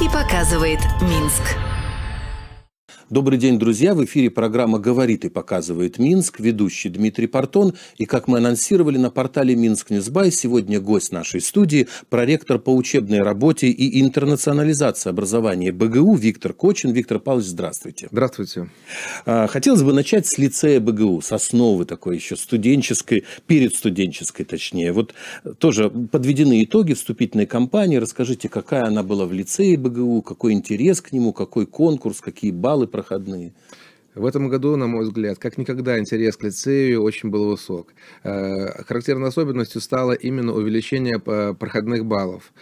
и показывает Минск. Добрый день, друзья. В эфире программа «Говорит и показывает Минск». Ведущий Дмитрий Портон. И, как мы анонсировали на портале Минск Ньюсбай, сегодня гость нашей студии – проректор по учебной работе и интернационализации образования БГУ Виктор Кочин. Виктор Павлович, здравствуйте. Здравствуйте. А, хотелось бы начать с лицея БГУ, с основы такой еще студенческой, перед студенческой точнее. Вот тоже подведены итоги вступительной кампании. Расскажите, какая она была в лицее БГУ, какой интерес к нему, какой конкурс, какие баллы проходные. В этом году, на мой взгляд, как никогда интерес к лицею очень был высок. Э, характерной особенностью стало именно увеличение э, проходных баллов.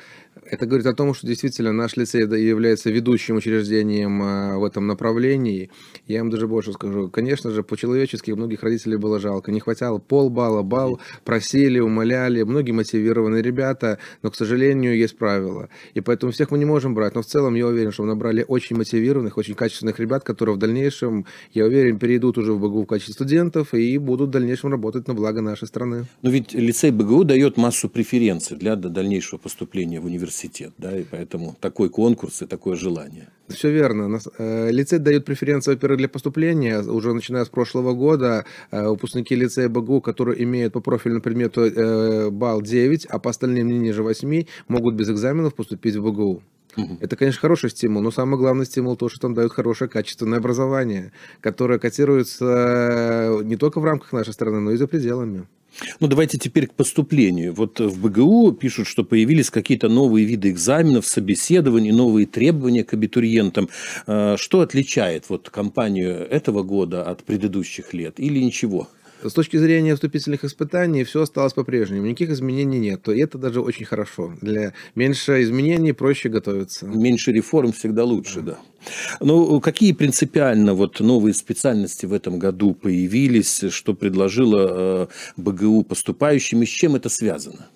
Это говорит о том, что действительно наш лицей является ведущим учреждением э, в этом направлении. Я им даже больше скажу. Конечно же, по-человечески многих родителей было жалко. Не хватало полбалла, балл, просили, умоляли. Многие мотивированные ребята, но, к сожалению, есть правила. И поэтому всех мы не можем брать. Но в целом я уверен, что мы набрали очень мотивированных, очень качественных ребят, которые в дальнейшем, я уверен, перейдут уже в БГУ в качестве студентов и будут в дальнейшем работать на благо нашей страны. Но ведь лицей БГУ дает массу преференций для дальнейшего поступления в университет университет, да, и поэтому такой конкурс и такое желание. Все верно. Э, лицей дает преференции, во-первых, для поступления. Уже начиная с прошлого года э, выпускники лицея БГУ, которые имеют по профильному предмету э, балл 9, а по остальным не ниже 8, могут без экзаменов поступить в БГУ. Это, конечно, хороший стимул, но самый главный стимул то, что там дают хорошее качественное образование, которое котируется не только в рамках нашей страны, но и за пределами. Ну, давайте теперь к поступлению. Вот в БГУ пишут, что появились какие-то новые виды экзаменов, собеседований, новые требования к абитуриентам. Э, что отличает вот компанию этого года от предыдущих лет или ничего? С точки зрения вступительных испытаний все осталось по-прежнему, никаких изменений нет. И это даже очень хорошо. Для меньше изменений проще готовиться. Меньше реформ всегда лучше, да. да. Ну, какие принципиально вот новые специальности в этом году появились, что предложила э, БГУ поступающим и с чем это связано?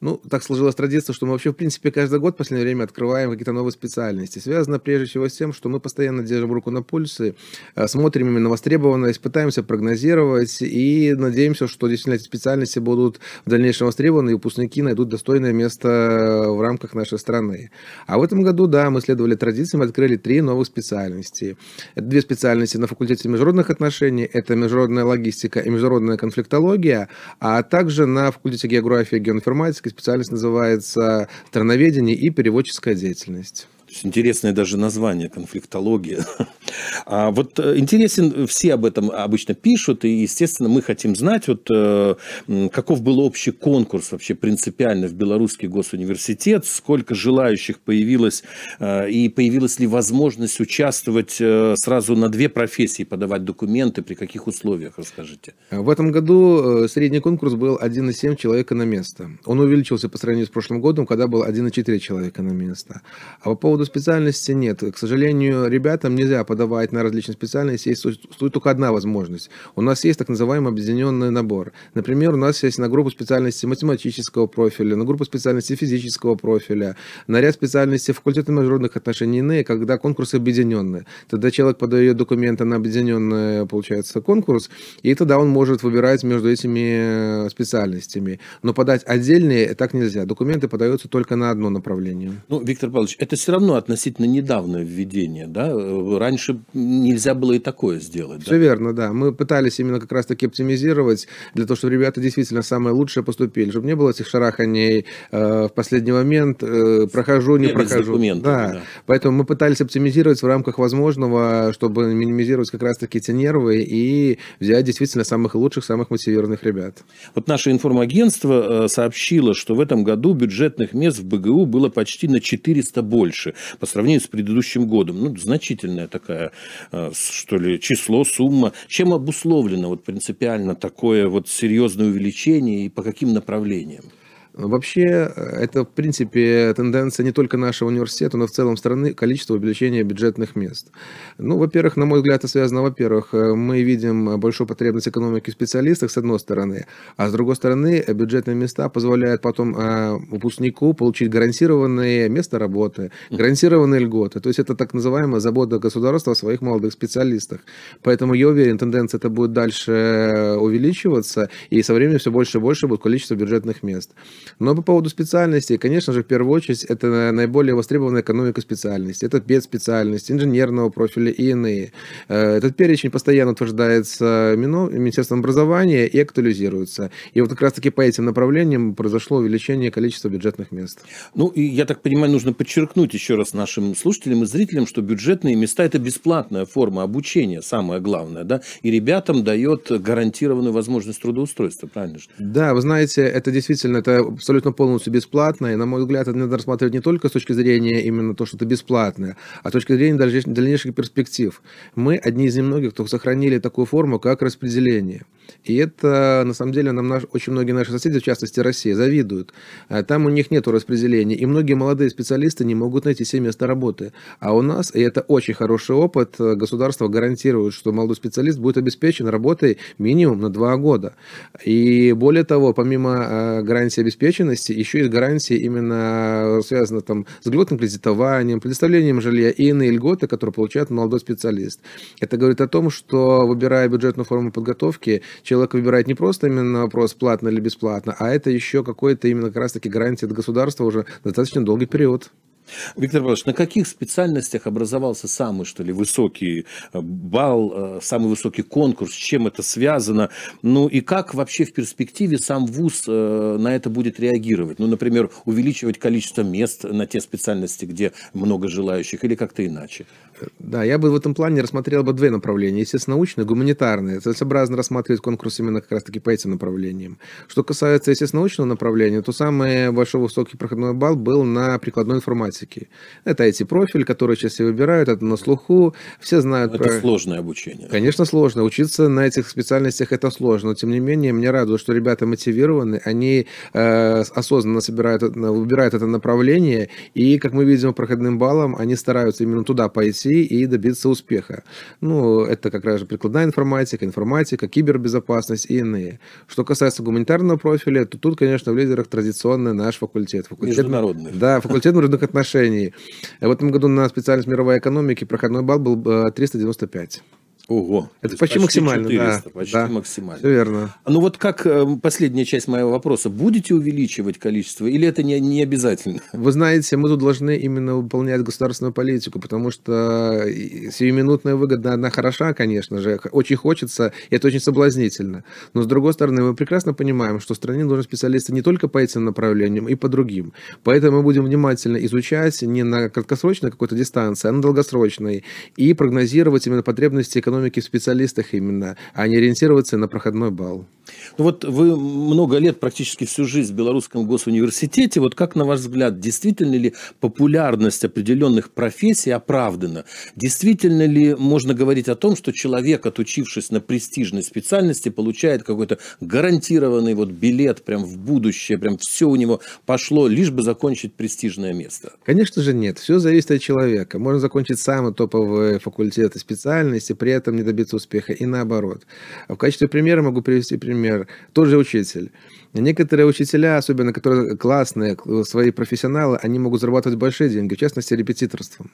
Ну, так сложилась традиция, что мы вообще, в принципе, каждый год в последнее время открываем какие-то новые специальности. Связано прежде всего с тем, что мы постоянно держим руку на пульсе, э, смотрим именно востребованность, пытаемся прогнозировать и надеемся, что действительно эти специальности будут в дальнейшем востребованы, и выпускники найдут достойное место э, в рамках нашей страны. А в этом году, да, мы следовали традициям, открыли три новых специальности. Это две специальности на факультете международных отношений, это международная логистика и международная конфликтология, а также на факультете географии и геоинформатики специальность называется «Страноведение и переводческая деятельность». Интересное даже название, конфликтология. А вот э, интересен, все об этом обычно пишут, и, естественно, мы хотим знать, вот, э, каков был общий конкурс вообще принципиально в Белорусский госуниверситет, сколько желающих появилось, э, и появилась ли возможность участвовать сразу на две профессии, подавать документы, при каких условиях, расскажите. А в этом году средний конкурс был 1,7 человека на место. Он увеличился по сравнению с прошлым годом, когда был 1,4 человека на место. А по поводу специальности нет. К сожалению, ребятам нельзя подавать на различные специальности. Есть существует только одна возможность. У нас есть так называемый объединенный набор. Например, у нас есть на группу специальности математического профиля, на группу специальности физического профиля, на ряд специальностей факультета международных отношений иные, когда конкурсы объединенные. Тогда человек подает документы на объединенный, получается, конкурс, и тогда он может выбирать между этими э, специальностями. Но подать отдельные так нельзя. Документы подаются только на одно направление. Ну, Виктор Павлович, это все равно относительно недавнее введение, да? Раньше нельзя было и такое сделать. Все да? верно, да. Мы пытались именно как раз-таки оптимизировать для того, чтобы ребята действительно самое лучшее поступили, чтобы не было этих шараханий э, в последний момент, э, прохожу, не, не прохожу. Да. да. Поэтому мы пытались оптимизировать в рамках возможного, чтобы минимизировать как раз-таки эти нервы и взять действительно самых лучших, самых мотивированных ребят. Вот наше информагентство э, сообщило, что в этом году бюджетных мест в БГУ было почти на 400 больше по сравнению с предыдущим годом. Ну, значительная такая, э, что ли, число, сумма. Чем обусловлено вот принципиально такое вот серьезное увеличение и по каким направлениям? Вообще, э, это, в принципе, тенденция не только нашего университета, но в целом страны, количество увеличения бюджетных мест. Ну, во-первых, на мой взгляд, это связано, во-первых, э, мы видим большую потребность экономики в специалистах, с одной стороны, а с другой стороны, бюджетные места позволяют потом э, выпускнику получить гарантированные места работы, гарантированные льготы. То есть это так называемая забота государства о своих молодых специалистах. Поэтому я уверен, тенденция это будет дальше увеличиваться, и со временем все больше и больше будет количество бюджетных мест. Но по поводу специальностей, конечно же, в первую очередь, это наиболее востребованная экономика специальности. Это спецспециальность, инженерного профиля и иные. Э, этот перечень постоянно утверждается Министерством образования и актуализируется. И вот как раз-таки по этим направлениям произошло увеличение количества бюджетных мест. Ну, и я так понимаю, нужно подчеркнуть еще раз нашим слушателям и зрителям, что бюджетные места – это бесплатная форма обучения, самое главное, да? И ребятам дает гарантированную возможность трудоустройства, правильно же? Да, вы знаете, это действительно, это абсолютно полностью бесплатно, и, на мой взгляд, это надо рассматривать не только с точки зрения именно то, что это бесплатное, а с точки зрения дальнейших перспектив. Мы одни из немногих, кто сохранили такую форму, как распределение. И это, на самом деле, нам наш, очень многие наши соседи, в частности Россия, завидуют. Э, там у них нет распределения, и многие молодые специалисты не могут найти себе место работы. А у нас, и это очень хороший опыт, э, государство гарантирует, что молодой специалист будет обеспечен работой минимум на два года. И более того, помимо э, гарантии обеспечения, обеспеченности еще есть гарантии именно э, связаны там с льготным кредитованием, предоставлением жилья и иные льготы, которые получает молодой специалист. Это говорит о том, что выбирая бюджетную форму подготовки, человек выбирает не просто именно вопрос платно или бесплатно, а это еще какой-то именно как раз-таки гарантия от государства уже достаточно долгий период. Виктор Павлович, на каких специальностях образовался самый, что ли, высокий э, бал, э, самый высокий конкурс, с чем это связано? Ну и как вообще в перспективе сам ВУЗ э, на это будет реагировать? Ну, например, увеличивать количество мест на те специальности, где много желающих или как-то иначе? Да, я бы в этом плане рассмотрел бы две направления. Естественно, научное и гуманитарное. Целесообразно рассматривать конкурс именно как раз-таки по этим направлениям. Что касается, естественно, научного направления, то самый большой высокий проходной балл был на прикладной информатике математики. Это IT-профиль, который сейчас все выбирают, это на слуху, все знают это про... Это сложное обучение. Конечно, сложно. Учиться на этих специальностях это сложно, но тем не менее мне радует, что ребята мотивированы, они э, осознанно собирают, э, выбирают это направление, и, как мы видим, проходным баллом они стараются именно туда пойти и добиться успеха. Ну, это как раз же прикладная информатика, информатика, кибербезопасность и иные. Что касается гуманитарного профиля, то тут, конечно, в лидерах традиционный наш факультет. факультет Международный. Да, факультет международных отношений отношении. В этом году на специальность мировой экономики проходной балл был 395. Э, Ого. Это почти, почти максимально. 400, да, почти да, максимально. Все верно. Ну вот как э, последняя часть моего вопроса. Будете увеличивать количество или это не, не обязательно? Вы знаете, мы тут должны именно выполнять государственную политику, потому что э, сиюминутная выгода, она хороша, конечно же, очень хочется, и это очень соблазнительно. Но с другой стороны, мы прекрасно понимаем, что в стране нужны специалисты не только по этим направлениям, и по другим. Поэтому мы будем внимательно изучать не на краткосрочной какой-то дистанции, а на долгосрочной, и прогнозировать именно потребности экономики экономике в специалистах именно, а не ориентироваться на проходной балл. Ну вот вы много лет, практически всю жизнь в Белорусском госуниверситете. Вот как, на ваш взгляд, действительно ли популярность определенных профессий оправдана? Действительно ли можно говорить о том, что человек, отучившись на престижной специальности, получает какой-то гарантированный вот билет прям в будущее, прям все у него пошло, лишь бы закончить престижное место? Конечно же нет. Все зависит от человека. Можно закончить самый топовый факультет и специальности, и при этом этом не добиться успеха, и наоборот. А в качестве примера могу привести пример. Тот же учитель. Некоторые учителя, особенно которые классные, свои профессионалы, они могут зарабатывать большие деньги, в частности, репетиторством.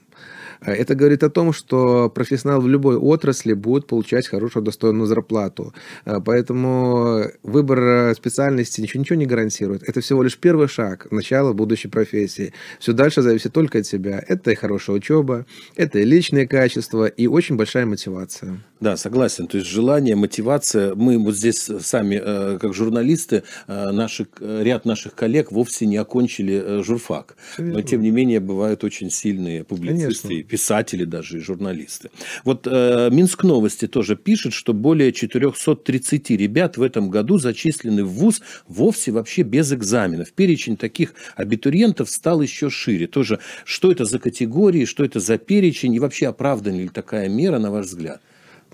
Это говорит о том, что профессионал в любой отрасли будет получать хорошую достойную зарплату. Э, поэтому выбор э, специальности ничего, ничего не гарантирует. Это всего лишь первый шаг, начало будущей профессии. Все дальше зависит только от тебя. Это и хорошая учеба, это и личные качества, и очень большая мотивация. Да, согласен. То есть желание, мотивация. Мы вот здесь сами, э, как журналисты, наши, ряд наших коллег вовсе не окончили журфак. Но, тем не менее, бывают очень сильные публицисты Конечно. и писатели даже и журналисты. Вот э, Минск Новости тоже пишет, что более 430 ребят в этом году зачислены в ВУЗ вовсе вообще без экзаменов. Перечень таких абитуриентов стал еще шире. Тоже, что это за категории, что это за перечень и вообще оправдана ли такая мера, на ваш взгляд?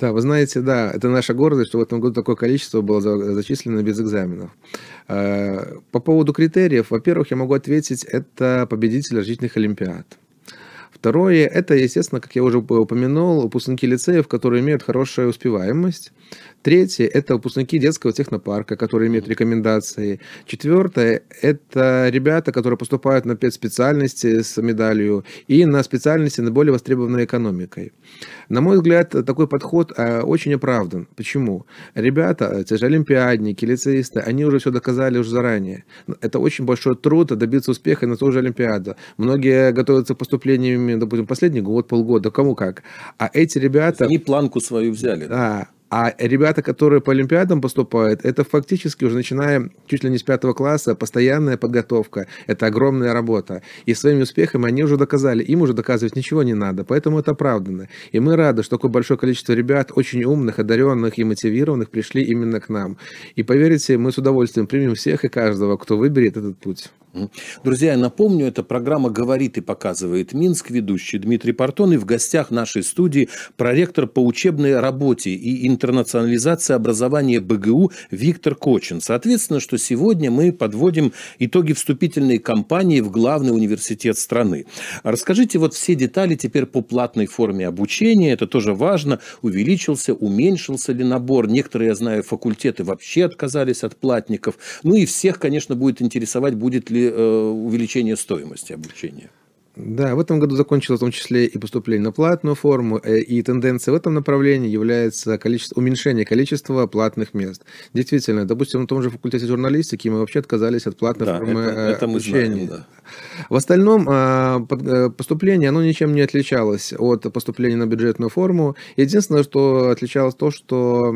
Да, вы знаете, да, это наша гордость, что в этом году такое количество было зачислено без экзаменов. Э, по поводу критериев, во-первых, я могу ответить, это победители различных олимпиад. Второе, это, естественно, как я уже упомянул, выпускники лицеев, которые имеют хорошую успеваемость. Третье, это выпускники детского технопарка, которые имеют рекомендации. Четвертое, это ребята, которые поступают на специальности с медалью и на специальности наиболее востребованной экономикой. На мой взгляд, такой подход э, очень оправдан. Почему? Ребята, э, те же олимпиадники, лицеисты, они уже все доказали уже заранее. Ну, это очень большой труд добиться успеха на ту же олимпиаду. Многие готовятся к поступлениями, допустим, последний год, полгода, кому как. А эти ребята... Они планку свою взяли. Да, а ребята, которые по Олимпиадам поступают, это фактически уже начиная чуть ли не с пятого класса, постоянная подготовка, это огромная работа. И своими успехами они уже доказали, им уже доказывать ничего не надо, поэтому это оправданно. И мы рады, что такое большое количество ребят, очень умных, одаренных и мотивированных, пришли именно к нам. И поверьте, мы с удовольствием примем всех и каждого, кто выберет этот путь. Друзья, я напомню, эта программа «Говорит и показывает Минск», ведущий Дмитрий Портон, и в гостях нашей студии проректор по учебной работе и интернационализации образования БГУ Виктор Кочин. Соответственно, что сегодня мы подводим итоги вступительной кампании в главный университет страны. Расскажите вот все детали теперь по платной форме обучения, это тоже важно, увеличился, уменьшился ли набор, некоторые, я знаю, факультеты вообще отказались от платников, ну и всех, конечно, будет интересовать, будет ли Э, увеличение стоимости обучения. Да, в этом году закончилось в том числе и поступление на платную форму, э, и тенденция в этом направлении является количество, уменьшение количества платных мест. Действительно, допустим, на том же факультете журналистики мы вообще отказались от платной да, формы это, э, это мы Знаем, да. В остальном а, поступление, оно ничем не отличалось от поступления на бюджетную форму. Единственное, что отличалось то, что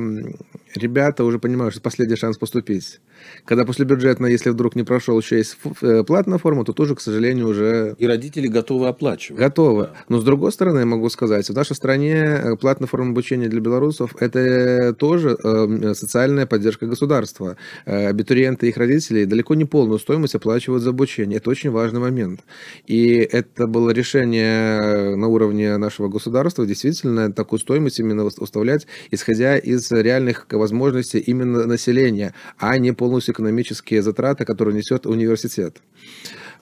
ребята уже понимают, что последний шанс поступить. Когда после бюджетно, если вдруг не прошел, еще есть э, платная форма, то тоже, к сожалению, уже... И родители готовы оплачивать. Готовы. Да. Но с другой стороны, я могу сказать, в нашей стране э, платная форма обучения для белорусов – это тоже эм, социальная поддержка государства. Э, абитуриенты и их родители далеко не полную стоимость оплачивают за обучение. Это очень важный момент. И это было решение на уровне нашего государства действительно такую стоимость именно уставлять, исходя из реальных возможности именно населения, а не полностью экономические затраты, которые несет университет.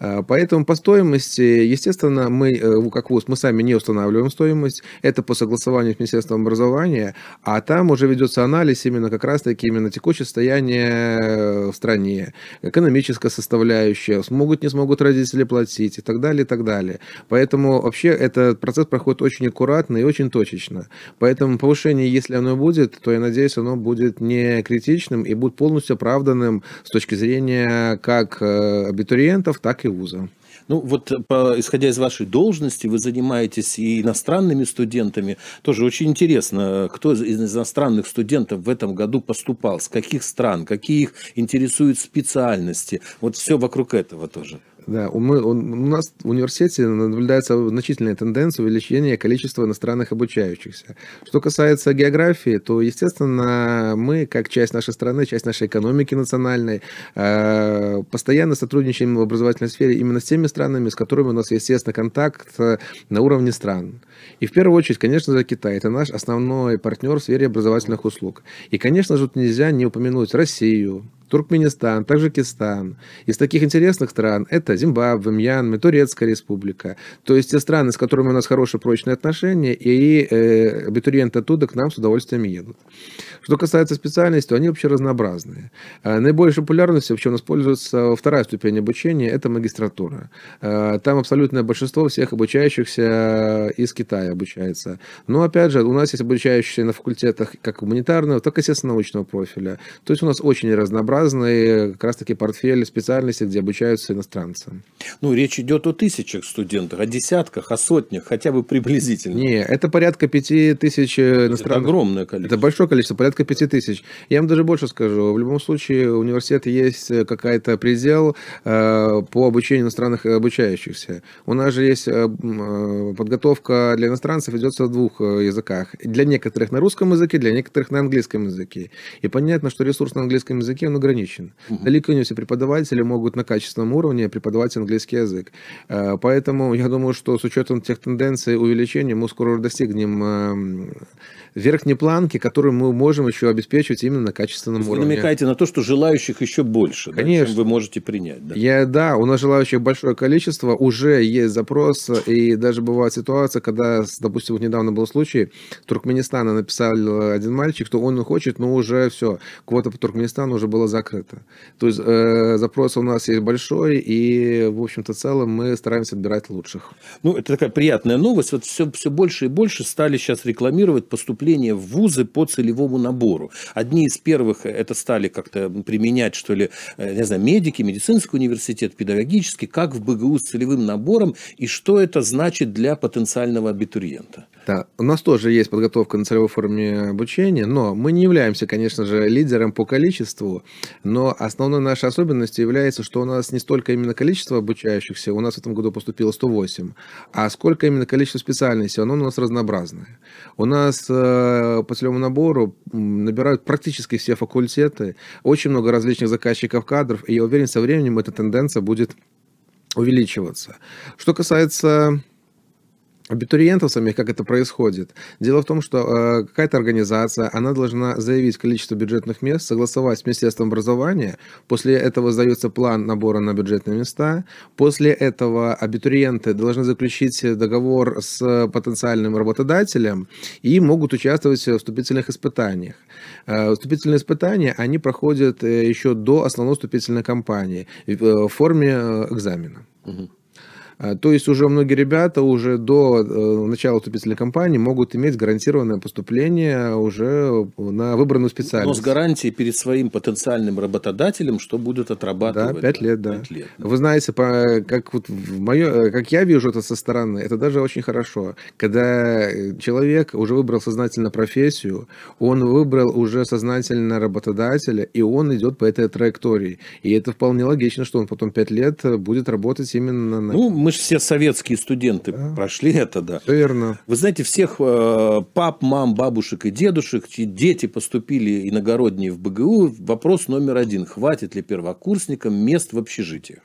А, поэтому по стоимости, естественно, мы, э, как ВУЗ, мы сами не устанавливаем стоимость. Это по согласованию с Министерством образования, а там уже ведется анализ именно как раз-таки именно текущее состояние э, в стране, экономическая составляющая, смогут, не смогут родители платить и так далее, и так далее. Поэтому вообще этот процесс проходит очень аккуратно и очень точечно. Поэтому повышение, если оно будет, то я надеюсь, оно будет не критичным и будет полностью оправданным с точки зрения как э, абитуриентов, так и вуза. Ну вот, э, по, исходя из вашей должности, вы занимаетесь и иностранными студентами. Тоже очень интересно, кто из иностранных студентов в этом году поступал, с каких стран, какие их интересуют специальности. Вот все вокруг этого тоже. Да, у, мы, у, у нас в университете наблюдается значительная тенденция увеличения количества иностранных обучающихся. Что касается географии, то, естественно, мы, как часть нашей страны, часть нашей экономики национальной, э, постоянно сотрудничаем в образовательной сфере именно с теми странами, с которыми у нас, естественно, контакт э, на уровне стран. И в первую очередь, конечно же, Китай. Это наш основной партнер в сфере образовательных услуг. И, конечно же, тут нельзя не упомянуть Россию, Туркменистан, Таджикистан. Из таких интересных стран это Зимбабве, Мьянма, Турецкая республика. То есть те страны, с которыми у нас хорошие прочные отношения, и э, абитуриенты оттуда к нам с удовольствием едут. Что касается специальностей, то они вообще разнообразные. А, Наибольшей популярностью вообще у нас пользуется вторая ступень обучения, это магистратура. А, там абсолютное большинство всех обучающихся э, из Китая обучается. Но опять же, у нас есть обучающиеся на факультетах как гуманитарного, так и естественно научного профиля. То есть у нас очень разнообразно разные как раз-таки портфели специальностей, где обучаются иностранцы. Ну, речь идет о тысячах студентов, о десятках, о сотнях, хотя бы приблизительно. Не, это порядка пяти тысяч иностранных. Это огромное количество. Это большое количество, порядка пяти тысяч. Я вам даже больше скажу. В любом случае, у университета есть э, какая-то предел э, по обучению иностранных э, обучающихся. У нас же есть э, э подготовка для иностранцев идется в двух языках. Для некоторых на русском языке, для некоторых на английском языке. И понятно, что ресурс на английском языке, он ограничен. Угу. Далеко не все преподаватели могут на качественном уровне преподавать английский язык. Э, поэтому я думаю, что с учетом тех тенденций увеличения мы скоро достигнем эм, верхней планки, которую мы можем еще обеспечивать именно на качественном вы уровне. Вы намекаете на то, что желающих еще больше, Конечно. Да, чем вы можете принять. Да? Я, да, у нас желающих большое количество, уже есть запрос, и даже бывает ситуация, когда, допустим, вот недавно был случай, Туркменистана написал э, один мальчик, что он хочет, но уже все, квота по Туркменистану уже была закрыта. То есть э, запрос у нас есть большой, и, в общем-то, в целом мы стараемся отбирать лучших. Ну, это такая приятная новость. Вот все, все больше и больше стали сейчас рекламировать поступ поступление в вузы по целевому набору. Одни из первых это стали как-то применять, что ли, э, не знаю, медики, медицинский университет, педагогический, как в БГУ с целевым набором, и что это значит для потенциального абитуриента. Да, у нас тоже есть подготовка на целевой форме обучения, но мы не являемся, конечно же, лидером по количеству, но основной нашей особенностью является, что у нас не столько именно количество обучающихся, у нас в этом году поступило 108, а сколько именно количество специальностей, оно у нас разнообразное. У нас э, Э, по целевому набору набирают практически все факультеты, очень много различных заказчиков кадров, и я уверен, со временем эта тенденция будет увеличиваться. Что касается абитуриентов самих, как это происходит. Дело в том, что э, какая-то организация, она должна заявить количество бюджетных мест, согласовать с Министерством образования, после этого сдается план набора на бюджетные места, после этого абитуриенты должны заключить договор с потенциальным работодателем и могут участвовать в вступительных испытаниях. Э, вступительные испытания, они проходят э, еще до основной вступительной кампании э, в форме э, экзамена. Угу. А, то есть уже многие ребята уже до э, начала вступительной кампании могут иметь гарантированное поступление уже на выбранную специальность. Но с гарантией перед своим потенциальным работодателем, что будут отрабатывать. Да, пять лет, да. 5 лет, да. Вы знаете, по, как, вот в мое, э, как я вижу это со стороны, это даже очень хорошо. Когда э, человек уже выбрал сознательно профессию, он выбрал уже сознательно работодателя, и он идет по этой траектории. И это вполне логично, что он потом пять лет будет работать именно на... Ну, мы мы же все советские студенты да. прошли это, да. Верно. Вы знаете, всех э, пап, мам, бабушек и дедушек, чьи дети поступили иногородние в БГУ, вопрос номер один. Хватит ли первокурсникам мест в общежитиях?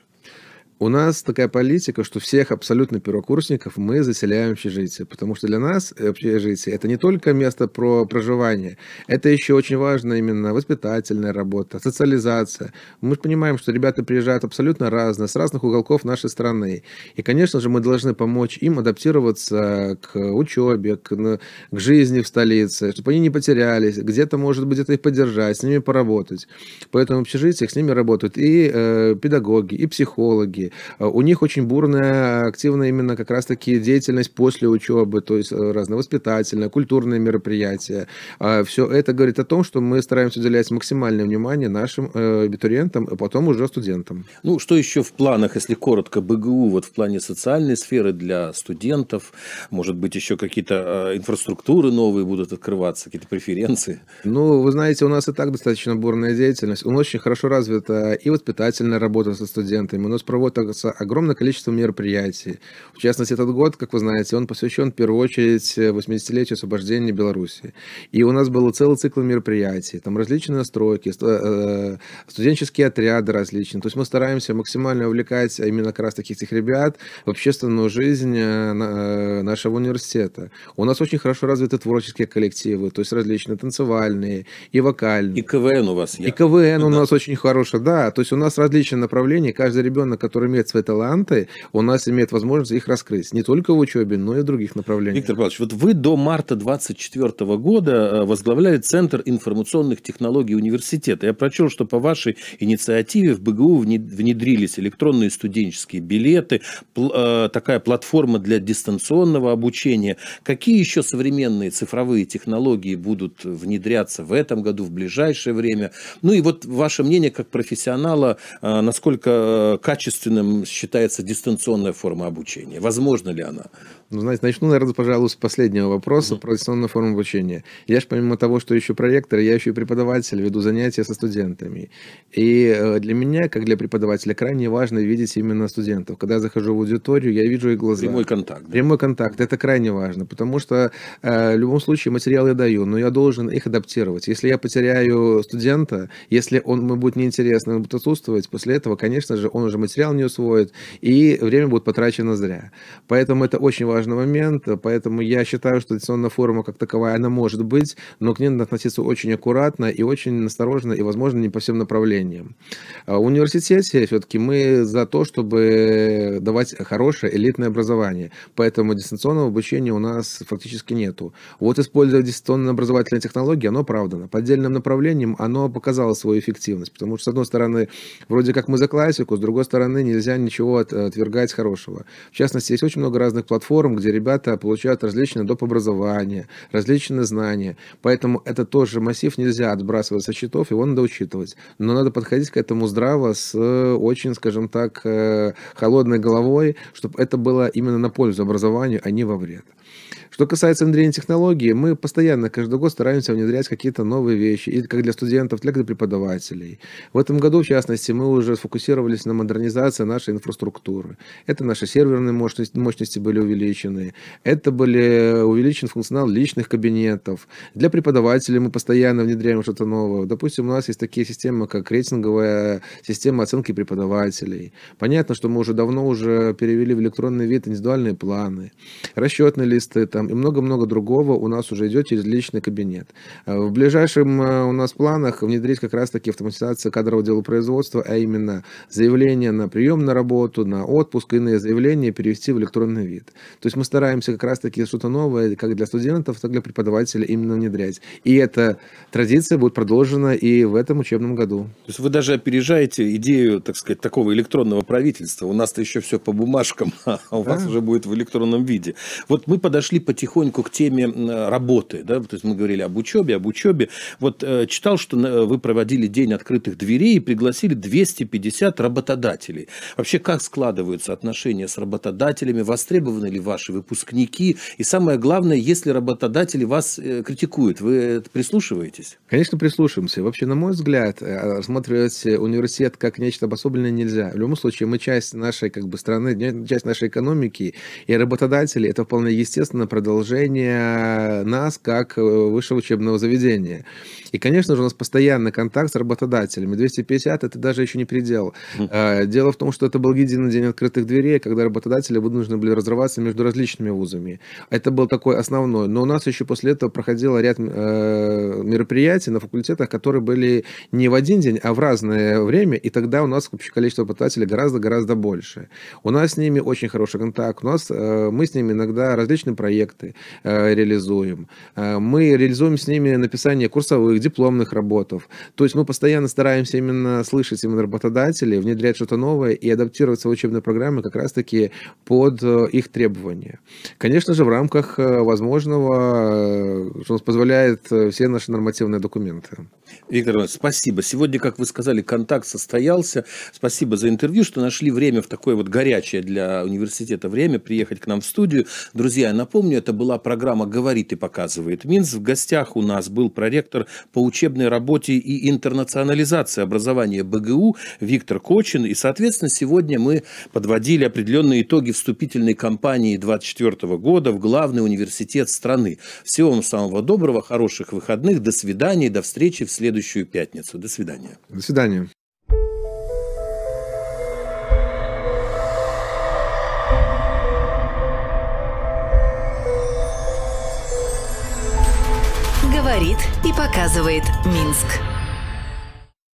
у нас такая политика, что всех абсолютно первокурсников мы заселяем в общежитие, потому что для нас э, общежитие это не только место про проживание, это еще очень важно именно воспитательная работа, социализация. Мы же понимаем, что ребята приезжают абсолютно разные, с разных уголков нашей страны. И, конечно же, мы должны помочь им адаптироваться к учебе, к, ну, к жизни в столице, чтобы они не потерялись, где-то, может быть, это их поддержать, с ними поработать. Поэтому в общежитиях с ними работают и э, педагоги, и психологи, России. Э, у них очень бурная, активная именно как раз-таки деятельность после учебы, то есть э, разновоспитательная, культурные мероприятия. А Все это говорит о том, что мы стараемся уделять максимальное внимание нашим э, абитуриентам, а потом уже студентам. Ну, что еще в планах, если коротко, БГУ вот в плане социальной сферы для студентов? Может быть, еще какие-то инфраструктуры новые будут открываться, какие-то преференции? Ну, вы знаете, у нас и так достаточно бурная деятельность. У нас очень хорошо развита и воспитательная работа со студентами. У нас проводят готовится огромное количество мероприятий. В частности, этот год, как вы знаете, он посвящен в первую очередь 80-летию освобождения Беларуси. И у нас был целый цикл мероприятий, там различные настройки, э, студенческие отряды различные. То есть мы стараемся максимально увлекать а именно как раз таких этих ребят в общественную жизнь э, э, нашего университета. У нас очень хорошо развиты творческие коллективы, то есть различные танцевальные и вокальные. И КВН у вас. Я. И КВН да. у нас очень хороший, да. То есть у нас различные направления, каждый ребенок, который который имеет свои таланты, у нас имеет возможность их раскрыть. Не только в учебе, но и в других направлениях. Виктор Павлович, вот вы до марта 2024 года э, возглавляли Центр информационных технологий университета. Я прочел, что по вашей инициативе в БГУ внедрились электронные студенческие билеты, э, такая платформа для дистанционного обучения. Какие еще современные цифровые технологии будут внедряться в этом году, в ближайшее время? Ну и вот ваше мнение как профессионала, э, насколько качественно вредным считается дистанционная форма обучения? Возможно ли она? Ну, знаете, начну, наверное, пожалуй, с последнего вопроса mm-hmm. про дистанционную форму обучения. Я же, помимо того, что еще проректор, я еще и преподаватель, веду занятия со студентами. И э, для меня, как для преподавателя, крайне важно видеть именно студентов. Когда я захожу в аудиторию, я вижу их глаза. Прямой контакт. Да? Прямой контакт. Это крайне важно, потому что э, в любом случае материал я даю, но я должен их адаптировать. Если я потеряю студента, если он ему будет неинтересно, он будет отсутствовать, после этого, конечно же, он уже материал не усвоит, и время будет потрачено зря. Поэтому это очень важный момент, поэтому я считаю, что дистанционная форма как таковая, она может быть, но к ней надо относиться очень аккуратно и очень осторожно, и, возможно, не по всем направлениям. А в университете все-таки мы за то, чтобы давать хорошее элитное образование, поэтому дистанционного обучения у нас фактически нету. Вот используя дистанционные образовательные технологии, оно оправдано. По отдельным направлениям оно показало свою эффективность, потому что, с одной стороны, вроде как мы за классику, с другой стороны, не нельзя ничего отвергать хорошего. В частности, есть очень много разных платформ, где ребята получают различные доп. образования, различные знания. Поэтому это тоже массив нельзя отбрасывать со счетов, его надо учитывать. Но надо подходить к этому здраво с очень, скажем так, э, холодной головой, чтобы это было именно на пользу образованию, а не во вред. Что касается внедрения технологий, мы постоянно каждый год стараемся внедрять какие-то новые вещи, и как для студентов, так и для преподавателей. В этом году, в частности, мы уже сфокусировались на модернизации нашей инфраструктуры. Это наши серверные мощности, мощности были увеличены, это были э, увеличен функционал личных кабинетов. Для преподавателей мы постоянно внедряем что-то новое. Допустим, у нас есть такие системы, как рейтинговая э, система оценки преподавателей. Понятно, что мы уже давно уже перевели в электронный вид индивидуальные планы, расчетные листы, там, и много-много другого у нас уже идет через личный кабинет. Э, в ближайшем э, у нас планах внедрить как раз-таки автоматизацию кадрового дела производства, а именно заявление на прием на работу, на отпуск, иные заявления перевести в электронный вид. То есть мы стараемся как раз-таки что-то новое как для студентов, так и для преподавателей именно внедрять. И эта традиция будет продолжена и в этом учебном году. То есть вы даже опережаете идею, так сказать, такого электронного правительства. У нас-то еще все по бумажкам, а у да. вас уже будет в электронном виде. Вот мы подошли по потихоньку к теме работы. Да? То есть мы говорили об учебе, об учебе. Вот э, читал, что э, вы проводили день открытых дверей и пригласили 250 работодателей. Вообще, как складываются отношения с работодателями? Востребованы ли ваши выпускники? И самое главное, если работодатели вас э, критикуют, вы прислушиваетесь? Конечно, прислушиваемся. Вообще, на мой взгляд, рассматривать университет как нечто обособленное нельзя. В любом случае, мы часть нашей как бы, страны, часть нашей экономики, и работодатели это вполне естественно продолжение продолжение нас как э, высшего учебного заведения. И, конечно же, у нас постоянный контакт с работодателями. 250 это даже еще не предел. А, дело в том, что это был единый день открытых дверей, когда работодатели вынуждены были разрываться между различными вузами. Это был такой основной. Но у нас еще после этого проходило ряд э, мероприятий на факультетах, которые были не в один день, а в разное время. И тогда у нас общее количество работодателей гораздо-гораздо больше. У нас с ними очень хороший контакт. У нас, э, мы с ними иногда различные проекты проекты э, реализуем. Э, мы реализуем с ними написание курсовых, дипломных работов. То есть мы постоянно стараемся именно слышать именно работодателей, внедрять что-то новое и адаптировать свои учебные программы как раз-таки под э, их требования. Конечно же, в рамках возможного, что нас позволяет все наши нормативные документы. Виктор Иванович, спасибо. Сегодня, как вы сказали, контакт состоялся. Спасибо за интервью, что нашли время в такое вот горячее для университета время приехать к нам в студию. Друзья, напомню, напомню, это была программа «Говорит и показывает Минс». В гостях у нас был проректор по учебной работе и интернационализации образования БГУ Виктор Кочин. И, соответственно, сегодня мы подводили определенные итоги вступительной кампании 2024 года в главный университет страны. Всего вам самого доброго, хороших выходных. До свидания, до встречи в следующую пятницу. До свидания. До свидания. и показывает Минск.